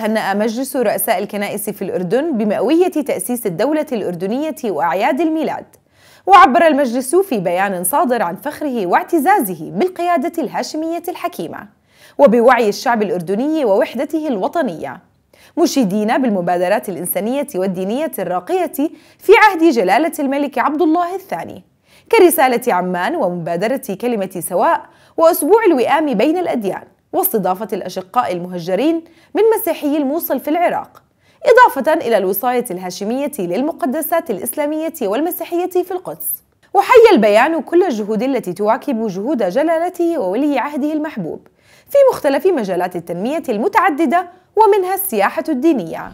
هنأ مجلس رؤساء الكنائس في الأردن بمئوية تأسيس الدولة الأردنية وأعياد الميلاد وعبر المجلس في بيان صادر عن فخره واعتزازه بالقيادة الهاشمية الحكيمة وبوعي الشعب الأردني ووحدته الوطنية مشيدين بالمبادرات الإنسانية والدينية الراقية في عهد جلالة الملك عبد الله الثاني كرسالة عمان ومبادرة كلمة سواء وأسبوع الوئام بين الأديان واستضافة الأشقاء المهجرين من مسيحي الموصل في العراق إضافة إلى الوصاية الهاشمية للمقدسات الإسلامية والمسيحية في القدس وحي البيان كل الجهود التي تواكب جهود جلالته وولي عهده المحبوب في مختلف مجالات التنمية المتعددة ومنها السياحة الدينية